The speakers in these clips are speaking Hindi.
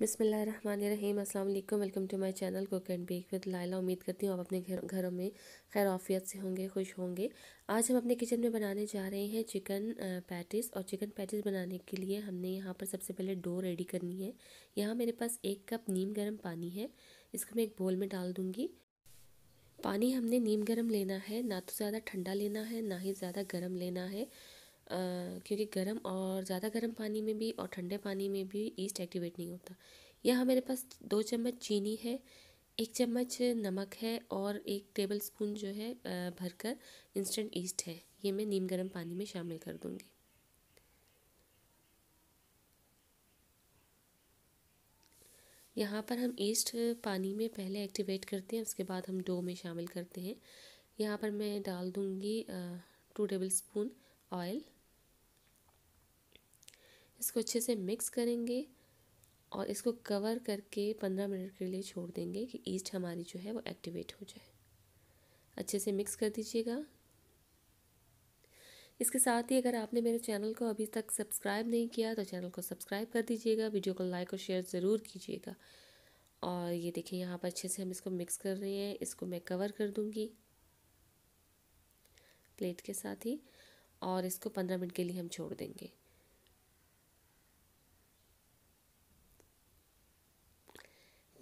बिसमीम अस्सलाम वालेकुम welcome to my channel cook and bake with Laila उम्मीद करती हूँ आप अपने घर घरों में खैर ऑफियत से होंगे खुश होंगे आज हम अपने किचन में बनाने जा रहे हैं चिकन पैटिस और चिकन पैटिस बनाने के लिए हमने यहाँ पर सबसे पहले डो रेडी करनी है यहाँ मेरे पास एक कप नीम गर्म पानी है इसको मैं एक बोल में डाल दूँगी पानी हमने नीम गर्म लेना है ना तो ज़्यादा ठंडा लेना है ना ही ज़्यादा गर्म लेना है क्योंकि गर्म और ज़्यादा गर्म पानी में भी और ठंडे पानी में भी ईस्ट एक्टिवेट नहीं होता यहाँ मेरे पास दो चम्मच चीनी है एक चम्मच नमक है और एक टेबल स्पून जो है भरकर इंस्टेंट ईस्ट है ये मैं नीम गर्म पानी में शामिल कर दूँगी यहाँ पर हम ईस्ट पानी में पहले एक्टिवेट करते हैं उसके बाद हम डो में शामिल करते हैं यहाँ पर मैं डाल दूँगी टू टेबल स्पून ऑयल इसको अच्छे से मिक्स करेंगे और इसको कवर करके पंद्रह मिनट के लिए छोड़ देंगे कि ईस्ट हमारी जो है वो एक्टिवेट हो जाए अच्छे से मिक्स कर दीजिएगा इसके साथ ही अगर आपने मेरे चैनल को अभी तक सब्सक्राइब नहीं किया तो चैनल को सब्सक्राइब कर दीजिएगा वीडियो को लाइक और शेयर ज़रूर कीजिएगा और ये देखिए यहाँ पर अच्छे से हम इसको मिक्स कर रहे हैं इसको मैं कवर कर दूँगी प्लेट के साथ ही और इसको पंद्रह मिनट के लिए हम छोड़ देंगे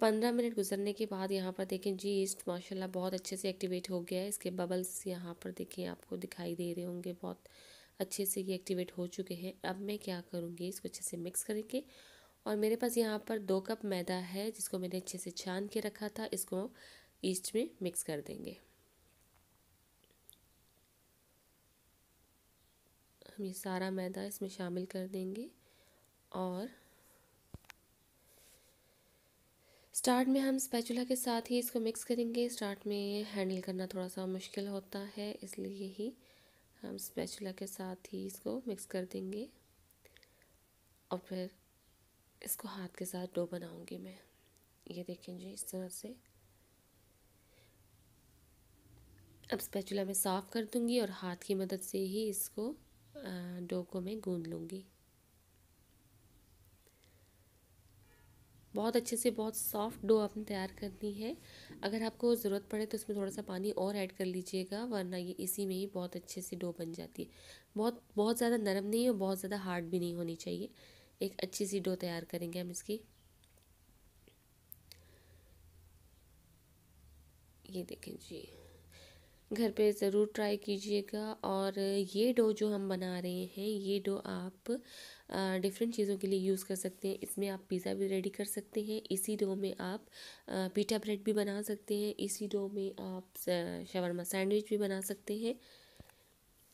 पंद्रह मिनट गुजरने के बाद यहाँ पर देखें जी ईस्ट माशाल्लाह बहुत अच्छे से एक्टिवेट हो गया है इसके बबल्स यहाँ पर देखें आपको दिखाई दे रहे होंगे बहुत अच्छे से ये एक्टिवेट हो चुके हैं अब मैं क्या करूँगी इसको अच्छे से मिक्स करेंगे और मेरे पास यहाँ पर दो कप मैदा है जिसको मैंने अच्छे से छान के रखा था इसको ईस्ट में मिक्स कर देंगे हम ये सारा मैदा इसमें शामिल कर देंगे और स्टार्ट में हम स्पैचुला के साथ ही इसको मिक्स करेंगे स्टार्ट में हैंडल करना थोड़ा सा मुश्किल होता है इसलिए ही हम स्पैचुला के साथ ही इसको मिक्स कर देंगे और फिर इसको हाथ के साथ डो बनाऊंगी मैं ये देखें जी इस तरह से अब स्पैचुला मैं साफ़ कर दूंगी और हाथ की मदद से ही इसको डो को मैं गूंद लूँगी बहुत अच्छे से बहुत सॉफ्ट डो आपने तैयार करनी है अगर आपको ज़रूरत पड़े तो इसमें थोड़ा सा पानी और ऐड कर लीजिएगा वरना ये इसी में ही बहुत अच्छे से डो बन जाती है बहुत बहुत ज़्यादा नरम नहीं और बहुत ज़्यादा हार्ड भी नहीं होनी चाहिए एक अच्छी सी डो तैयार करेंगे हम इसकी ये देखें जी घर पे ज़रूर ट्राई कीजिएगा और ये डो जो हम बना रहे हैं ये डो आप डिफरेंट चीज़ों के लिए यूज़ कर सकते हैं इसमें आप पिज़्ज़ा भी रेडी कर सकते हैं इसी डो में आप पीठा ब्रेड भी बना सकते हैं इसी डो में आप शवरमा सैंडविच भी बना सकते हैं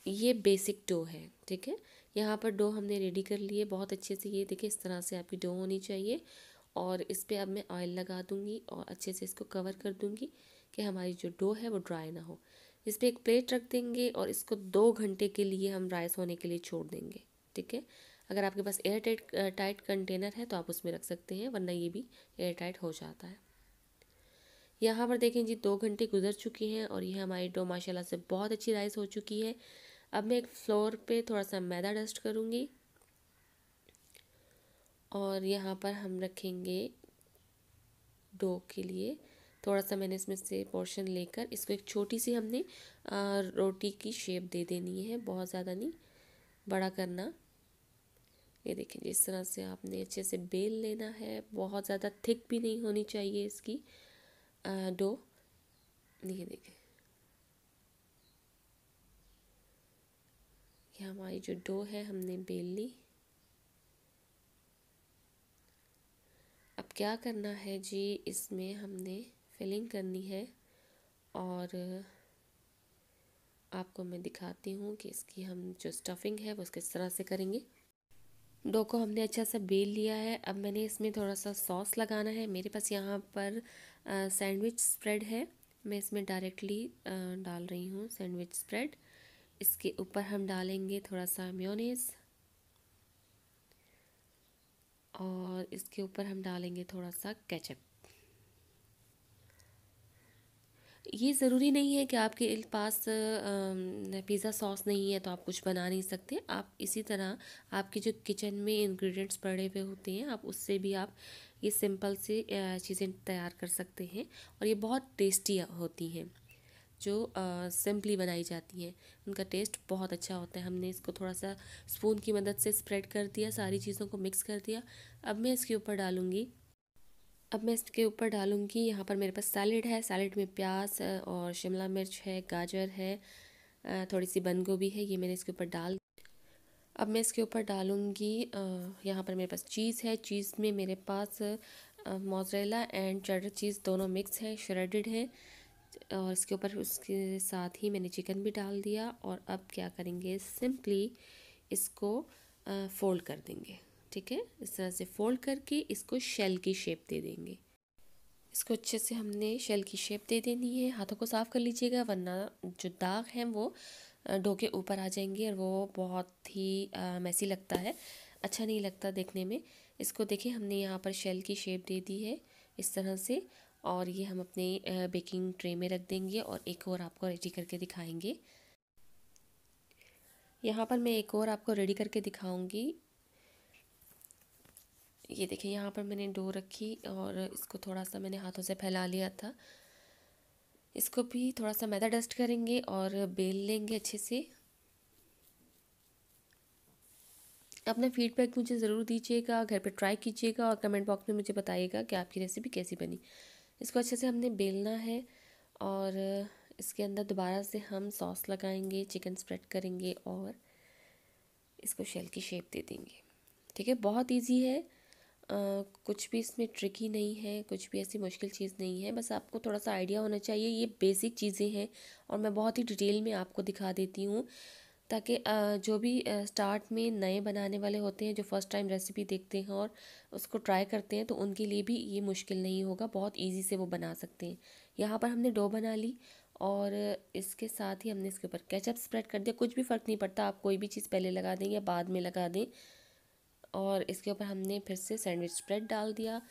ये बेसिक डो है ठीक है यहाँ पर डो हमने रेडी कर लिए बहुत अच्छे से ये देखिए इस तरह से आपकी डो होनी चाहिए और इस पर अब मैं ऑयल लगा दूँगी और अच्छे से इसको कवर कर दूँगी कि हमारी जो डो है वो ड्राई ना हो इस पर एक प्लेट रख देंगे और इसको दो घंटे के लिए हम राइस होने के लिए छोड़ देंगे ठीक है अगर आपके पास एयर टाइट टाइट कंटेनर है तो आप उसमें रख सकते हैं वरना ये भी एयर टाइट हो जाता है यहाँ पर देखें जी दो घंटे गुजर चुके हैं और ये हमारी डो माशाल्लाह से बहुत अच्छी राइस हो चुकी है अब मैं एक फ्लोर पे थोड़ा सा मैदा डस्ट करूँगी और यहाँ पर हम रखेंगे डो के लिए थोड़ा सा मैंने इसमें से पोर्शन लेकर इसको एक छोटी सी हमने रोटी की शेप दे देनी है बहुत ज़्यादा नहीं बड़ा करना ये देखें इस तरह से आपने अच्छे से बेल लेना है बहुत ज़्यादा थिक भी नहीं होनी चाहिए इसकी डो ये देखें ये हमारी जो डो है हमने बेल ली अब क्या करना है जी इसमें हमने फिलिंग करनी है और आपको मैं दिखाती हूँ कि इसकी हम जो स्टफिंग है वो किस तरह से करेंगे डो को हमने अच्छा सा बेल लिया है अब मैंने इसमें थोड़ा सा सॉस लगाना है मेरे पास यहाँ पर सैंडविच स्प्रेड है मैं इसमें डायरेक्टली डाल रही हूँ सैंडविच स्प्रेड इसके ऊपर हम डालेंगे थोड़ा सा म्योनीस और इसके ऊपर हम डालेंगे थोड़ा सा केचप ये ज़रूरी नहीं है कि आपके पास पिज़्ज़ा सॉस नहीं है तो आप कुछ बना नहीं सकते आप इसी तरह आपके जो किचन में इंग्रेडिएंट्स पड़े हुए होते हैं आप उससे भी आप ये सिंपल से चीज़ें तैयार कर सकते हैं और ये बहुत टेस्टी होती हैं जो सिंपली बनाई जाती हैं उनका टेस्ट बहुत अच्छा होता है हमने इसको थोड़ा सा स्पून की मदद से स्प्रेड कर दिया सारी चीज़ों को मिक्स कर दिया अब मैं इसके ऊपर डालूँगी अब मैं इसके ऊपर डालूंगी यहाँ पर मेरे पास सैलड है सैलड में प्याज और शिमला मिर्च है गाजर है थोड़ी सी बंद गोभी है ये मैंने इसके ऊपर डाल अब मैं इसके ऊपर डालूँगी यहाँ पर मेरे पास चीज़ है चीज़ में मेरे पास मोजरेला एंड चटर चीज़ दोनों मिक्स हैं श्रेडेड हैं और इसके ऊपर उसके साथ ही मैंने चिकन भी डाल दिया और अब क्या करेंगे सिंपली इसको फोल्ड कर देंगे ठीक है इस तरह से फोल्ड करके इसको शेल की शेप दे देंगे इसको अच्छे से हमने शेल की शेप दे देनी है हाथों को साफ़ कर लीजिएगा वरना जो दाग हैं वो ढो के ऊपर आ जाएंगे और वो बहुत ही मैसी लगता है अच्छा नहीं लगता देखने में इसको देखिए हमने यहाँ पर शेल की शेप दे दी है इस तरह से और ये हम अपने बेकिंग ट्रे में रख देंगे और एक और आपको रेडी करके दिखाएंगे यहाँ पर मैं एक और आपको रेडी करके दिखाऊंगी ये देखिए यहाँ पर मैंने डो रखी और इसको थोड़ा सा मैंने हाथों से फैला लिया था इसको भी थोड़ा सा मैदा डस्ट करेंगे और बेल लेंगे अच्छे से अपना फीडबैक मुझे ज़रूर दीजिएगा घर पे ट्राई कीजिएगा और कमेंट बॉक्स में मुझे बताइएगा कि आपकी रेसिपी कैसी बनी इसको अच्छे से हमने बेलना है और इसके अंदर दोबारा से हम सॉस लगाएंगे चिकन स्प्रेड करेंगे और इसको शेल की शेप दे देंगे ठीक है बहुत इजी है कुछ भी इसमें ट्रिकी नहीं है कुछ भी ऐसी मुश्किल चीज़ नहीं है बस आपको थोड़ा सा आइडिया होना चाहिए ये बेसिक चीज़ें हैं और मैं बहुत ही डिटेल में आपको दिखा देती हूँ ताकि जो भी स्टार्ट में नए बनाने वाले होते हैं जो फर्स्ट टाइम रेसिपी देखते हैं और उसको ट्राई करते हैं तो उनके लिए भी ये मुश्किल नहीं होगा बहुत ईजी से वो बना सकते हैं यहाँ पर हमने डो बना ली और इसके साथ ही हमने इसके ऊपर कैचअप स्प्रेड कर दिया कुछ भी फ़र्क नहीं पड़ता आप कोई भी चीज़ पहले लगा दें या बाद में लगा दें और इसके ऊपर हमने फिर से सैंडविच स्प्रेड डाल दिया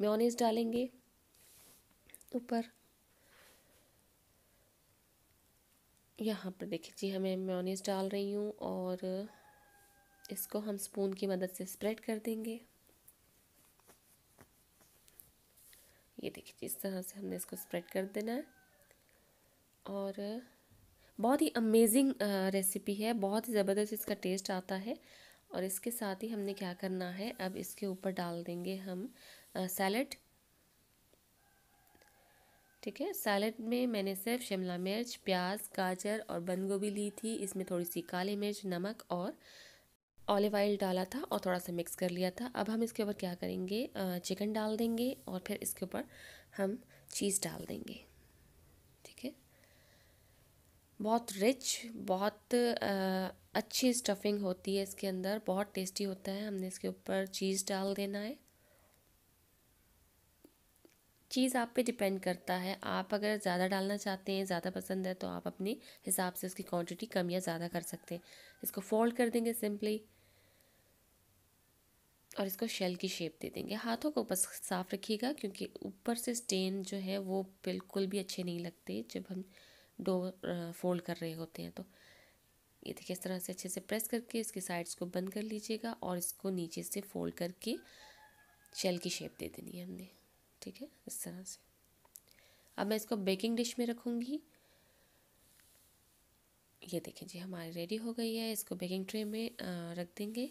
मेयोनीज डालेंगे ऊपर यहाँ पर देखिए जी हमें मेयोनीज डाल रही हूँ और इसको हम स्पून की मदद से स्प्रेड कर देंगे ये देखिए जी इस तरह से हमने इसको स्प्रेड कर देना है और बहुत ही अमेजिंग रेसिपी है बहुत ही ज़बरदस्त इसका टेस्ट आता है और इसके साथ ही हमने क्या करना है अब इसके ऊपर डाल देंगे हम सैलड ठीक है सैलड में मैंने सिर्फ शिमला मिर्च प्याज गाजर और बंद गोभी ली थी इसमें थोड़ी सी काली मिर्च नमक और ऑलिव ऑयल डाला था और थोड़ा सा मिक्स कर लिया था अब हम इसके ऊपर क्या करेंगे चिकन डाल देंगे और फिर इसके ऊपर हम चीज़ डाल देंगे बहुत रिच बहुत अच्छी स्टफिंग होती है इसके अंदर बहुत टेस्टी होता है हमने इसके ऊपर चीज़ डाल देना है चीज़ आप पे डिपेंड करता है आप अगर ज़्यादा डालना चाहते हैं ज़्यादा पसंद है तो आप अपने हिसाब से उसकी क्वांटिटी कम या ज़्यादा कर सकते हैं इसको फोल्ड कर देंगे सिंपली और इसको शेल की शेप दे देंगे हाथों को बस साफ़ रखिएगा क्योंकि ऊपर से स्टेन जो है वो बिल्कुल भी अच्छे नहीं लगते जब हम डो फोल्ड कर रहे होते हैं तो ये देखिए इस तरह से अच्छे से प्रेस करके इसके साइड्स को बंद कर लीजिएगा और इसको नीचे से फोल्ड करके शेल की शेप दे देनी है हमने ठीक है इस तरह से अब मैं इसको बेकिंग डिश में रखूँगी ये देखें जी हमारी रेडी हो गई है इसको बेकिंग ट्रे में रख देंगे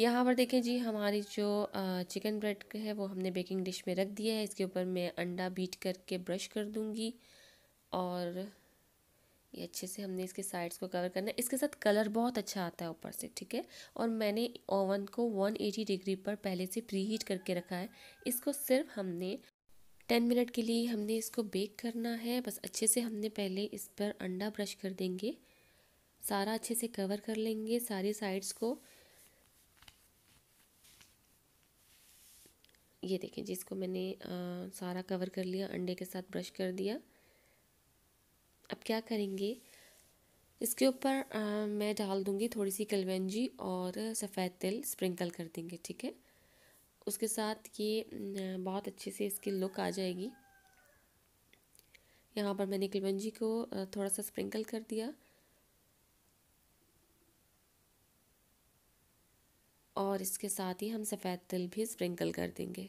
यहाँ पर देखें जी हमारी जो चिकन ब्रेड है वो हमने बेकिंग डिश में रख दिया है इसके ऊपर मैं अंडा बीट करके ब्रश कर दूँगी और ये अच्छे से हमने इसके साइड्स को कवर करना है इसके साथ कलर बहुत अच्छा आता है ऊपर से ठीक है और मैंने ओवन को 180 डिग्री पर पहले से प्री हीट करके रखा है इसको सिर्फ हमने 10 मिनट के लिए हमने इसको बेक करना है बस अच्छे से हमने पहले इस पर अंडा ब्रश कर देंगे सारा अच्छे से कवर कर लेंगे सारी साइड्स को ये देखें जिसको मैंने आ, सारा कवर कर लिया अंडे के साथ ब्रश कर दिया अब क्या करेंगे इसके ऊपर मैं डाल दूंगी थोड़ी सी कलवेंजी और सफ़ेद तिल स्प्रिंकल कर देंगे ठीक है उसके साथ ये बहुत अच्छे से इसकी लुक आ जाएगी यहाँ पर मैंने कलवंजी को थोड़ा सा स्प्रिंकल कर दिया और इसके साथ ही हम सफ़ेद तिल भी स्प्रिंकल कर देंगे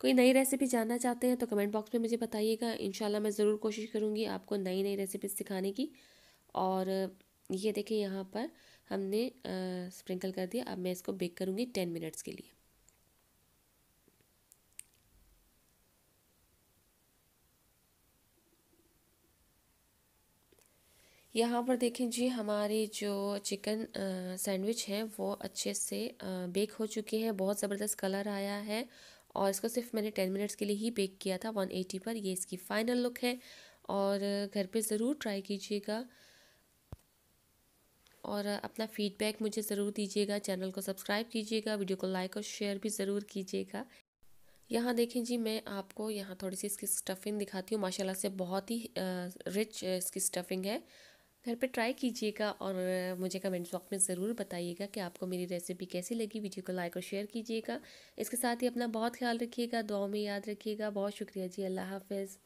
कोई नई रेसिपी जानना चाहते हैं तो कमेंट बॉक्स में मुझे बताइएगा इन मैं ज़रूर कोशिश करूँगी आपको नई नई रेसिपी सिखाने की और ये देखिए यहाँ पर हमने आ, स्प्रिंकल कर दिया अब मैं इसको बेक करूँगी टेन मिनट्स के लिए यहाँ पर देखें जी हमारी जो चिकन सैंडविच है वो अच्छे से बेक हो चुके हैं बहुत ज़बरदस्त कलर आया है और इसको सिर्फ मैंने टेन मिनट्स के लिए ही बेक किया था वन एटी पर ये इसकी फ़ाइनल लुक है और घर पे ज़रूर ट्राई कीजिएगा और अपना फीडबैक मुझे ज़रूर दीजिएगा चैनल को सब्सक्राइब कीजिएगा वीडियो को लाइक और शेयर भी ज़रूर कीजिएगा यहाँ देखें जी मैं आपको यहाँ थोड़ी सी इसकी स्टफिंग दिखाती हूँ माशाल्लाह से बहुत ही रिच इसकी स्टफिंग है घर पे ट्राई कीजिएगा और मुझे कमेंट्स बॉक्स में ज़रूर बताइएगा कि आपको मेरी रेसिपी कैसी लगी वीडियो को लाइक और शेयर कीजिएगा इसके साथ ही अपना बहुत ख्याल रखिएगा दुआओं में याद रखिएगा बहुत शुक्रिया जी अल्लाह हाफिज़